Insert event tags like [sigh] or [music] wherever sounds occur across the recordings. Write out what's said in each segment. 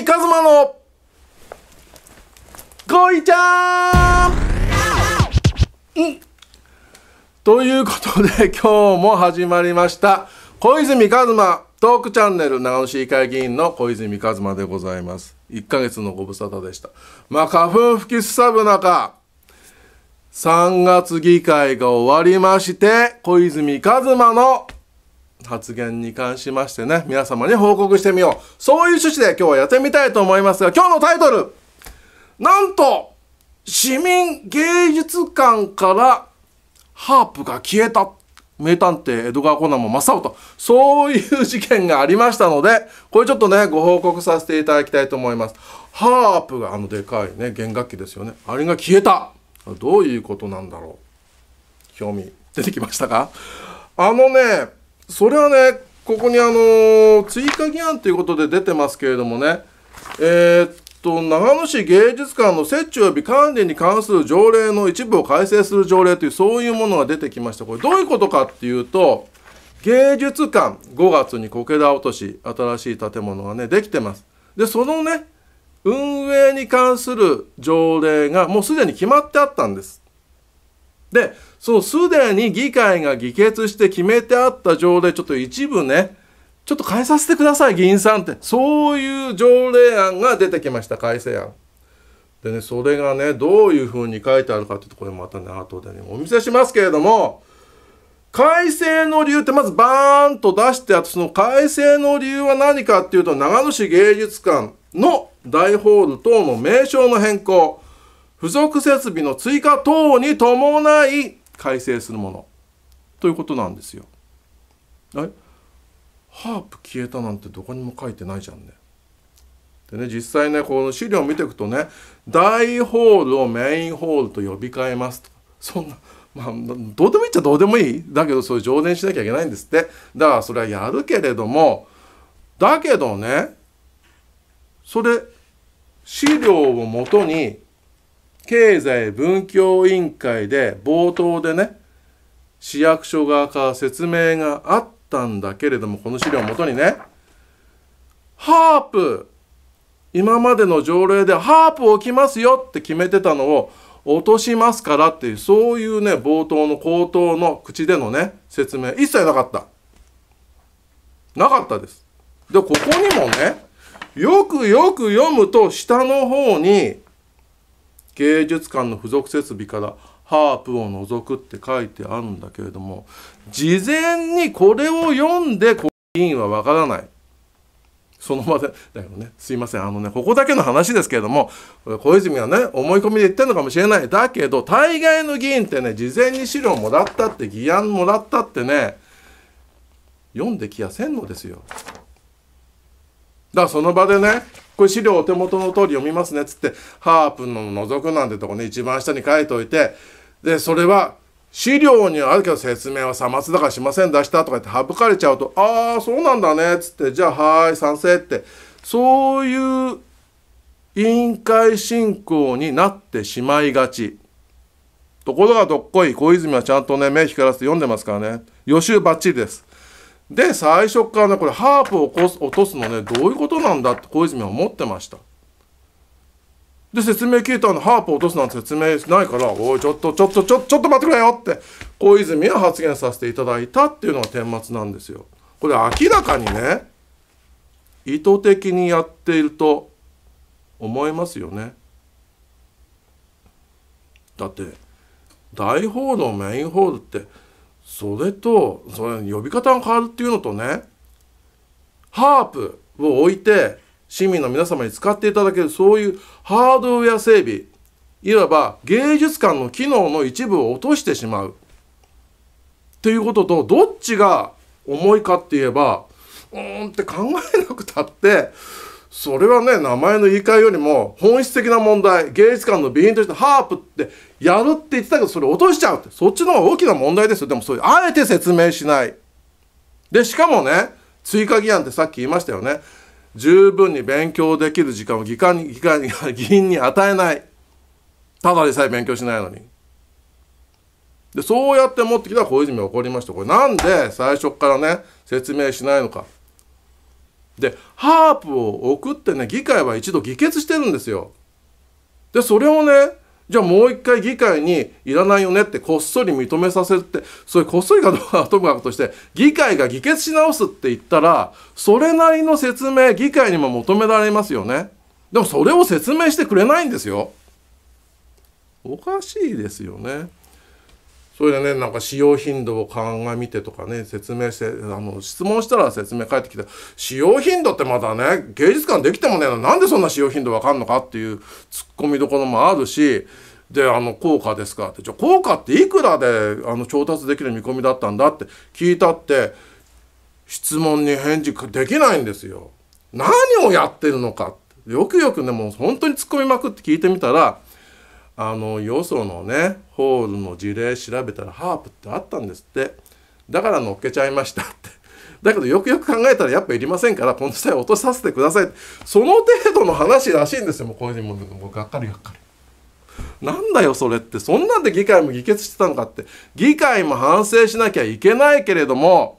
一馬のこいちゃん、うん、ということで今日も始まりました小泉一馬トークチャンネル長野市議会議員の小泉一馬でございます1ヶ月のご無沙汰でしたまあ花粉吹きすさぶ中3月議会が終わりまして小泉一馬の発言に関しましてね、皆様に報告してみよう。そういう趣旨で今日はやってみたいと思いますが、今日のタイトルなんと市民芸術館からハープが消えた名探偵江戸川コナンも正雄と、そういう事件がありましたので、これちょっとね、ご報告させていただきたいと思います。ハープがあのでかいね、弦楽器ですよね。あれが消えたどういうことなんだろう興味出てきましたかあのね、それはね、ここにあの追加議案ということで出てますけれどもね、えー、っと、長野市芸術館の設置及び管理に関する条例の一部を改正する条例という、そういうものが出てきました。これどういうことかっていうと、芸術館、5月に苔田落とし、新しい建物がね、できてます。で、そのね、運営に関する条例がもうすでに決まってあったんです。でそうすでに議会が議決して決めてあった条例ちょっと一部ねちょっと変えさせてください議員さんってそういう条例案が出てきました改正案。でねそれがねどういうふうに書いてあるかっていうとこれまたね後でねお見せしますけれども改正の理由ってまずバーンと出してあとその改正の理由は何かっていうと長野市芸術館の大ホール等の名称の変更付属設備の追加等に伴い改正するものということなんですよ。はいハープ消えたなんてどこにも書いてないじゃんね。でね実際ねこの資料を見ていくとね大ホールをメインホールと呼び替えますとそんな。まあ、どうでもいいっちゃどうでもいいだけどそれ上電常連しなきゃいけないんですってだからそれはやるけれどもだけどねそれ資料をもとに経済文教委員会で冒頭でね市役所側から説明があったんだけれどもこの資料をもとにねハープ今までの条例でハープを置きますよって決めてたのを落としますからっていうそういうね冒頭の口頭の口でのね説明一切なかったなかったですでここにもねよくよく読むと下の方に芸術館の付属設備からハープを除くって書いてあるんだけれども事前にこれを読んで国員はわからないその場でだよねすいませんあのねここだけの話ですけれども小泉はね思い込みで言ってるのかもしれないだけど大概の議員ってね事前に資料もらったって議案もらったってね読んできやせんのですよだからその場でねこれ資料お手元の通り読みますねっつって、ハープの覗くなんてとこね、一番下に書いといて、で、それは資料にはあるけど説明はさまつだからしません出したとか言って省かれちゃうと、ああ、そうなんだねっつって、じゃあはい、賛成って、そういう委員会進行になってしまいがち。ところがどっこい、小泉はちゃんとね、目光らせて読んでますからね。予習ばっちりです。で最初からねこれハープをこす落とすのねどういうことなんだって小泉は思ってましたで説明聞いたのハープを落とすなんて説明しないから「おいちょっとちょっとちょちょっと待ってくれよ」って小泉は発言させていただいたっていうのが顛末なんですよ。これ明らかにね意図的にやっていると思いますよね。だって大ホールメインホールってそれとそれ呼び方が変わるっていうのとねハープを置いて市民の皆様に使っていただけるそういうハードウェア整備いわば芸術館の機能の一部を落としてしまうということとどっちが重いかって言えばうーんって考えなくたってそれはね名前の言い換えよりも本質的な問題芸術館の備品としてハープってやるって言ってたけどそれ落としちゃうってそっちの方が大きな問題ですよでもそれあえて説明しないでしかもね追加議案ってさっき言いましたよね十分に勉強できる時間を議会に議会に [laughs] 議員に与えないただでさえ勉強しないのにでそうやって持ってきたら小泉起こりましたこれなんで最初からね説明しないのかでハープを送ってね議会は一度議決してるんですよ。でそれをねじゃあもう一回議会にいらないよねってこっそり認めさせてそれこっそりかどうかはともかくとして議会が議決し直すって言ったらそれなりの説明議会にも求められますよねでもそれを説明してくれないんですよおかしいですよね。それでねなんか使用頻度を鑑みてとかね説明してあの質問したら説明返ってきた使用頻度ってまだね芸術館できてもねなんでそんな使用頻度わかんのかっていうツッコミどころもあるしであの効果ですかってじゃあ効果っていくらであの調達できる見込みだったんだって聞いたって質問に返事できないんですよ。何をやってるのかよくよくねもう本当に突っ込みまくって聞いてみたらあのよそのねホールの事例調べたらハープってあったんですってだから乗っけちゃいましたって。[laughs] だけどよくよく考えたらやっぱいりませんからこの際落とさせてくださいその程度の話らしいんですよもうこれにもうがっかりがっかりなんだよそれってそんなんで議会も議決してたのかって議会も反省しなきゃいけないけれども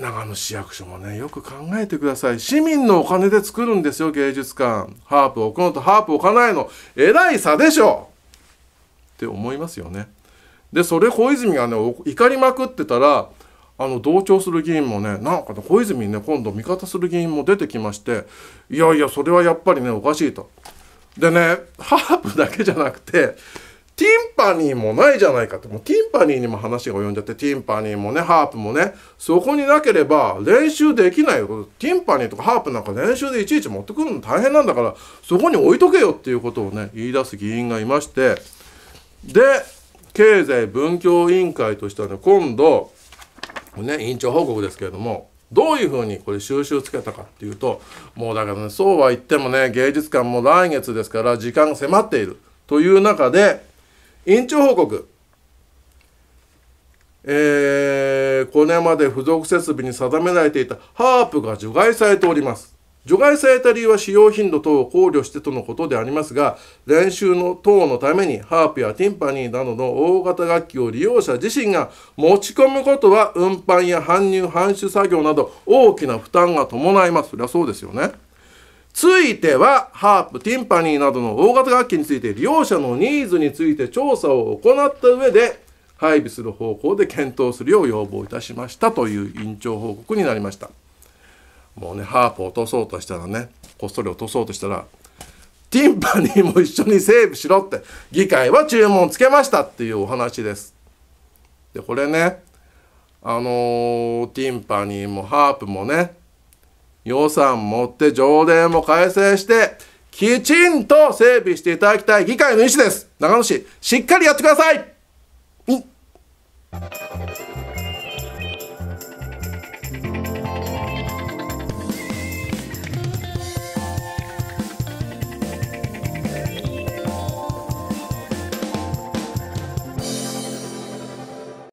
長野市役所もねよく考えてください市民のお金で作るんですよ芸術館ハープ置くのとハープ置かないの偉い差でしょって思いますよねでそれ小泉がね怒りまくってたらあの同調する議員もねなんかね小泉にね今度味方する議員も出てきましていやいやそれはやっぱりねおかしいとでねハープだけじゃなくてティンパニーもないじゃないかと。もうティンパニーにも話が及んじゃって、ティンパニーもね、ハープもね、そこになければ練習できないこと。ティンパニーとかハープなんか練習でいちいち持ってくるの大変なんだから、そこに置いとけよっていうことをね、言い出す議員がいまして、で、経済文教委員会としてはね、今度、ね、委員長報告ですけれども、どういうふうにこれ収集つけたかっていうと、もうだからね、そうは言ってもね、芸術館も来月ですから時間が迫っているという中で、院長報告。えー、これまで付属設備に定められていたハープが除外されております。除外された理由は使用頻度等を考慮してとのことでありますが、練習の等のためにハープやティンパニーなどの大型楽器を利用者自身が持ち込むことは運搬や搬入、搬出作業など大きな負担が伴います。そりゃそうですよね。ついてはハープティンパニーなどの大型楽器について利用者のニーズについて調査を行った上で配備する方向で検討するよう要望いたしましたという委員長報告になりましたもうねハープを落とそうとしたらねこっそり落とそうとしたらティンパニーも一緒にセーブしろって議会は注文つけましたっていうお話ですでこれねあのー、ティンパニーもハープもね予算持って条例も改正してきちんと整備していただきたい議会の意思です長野市しっかりやってください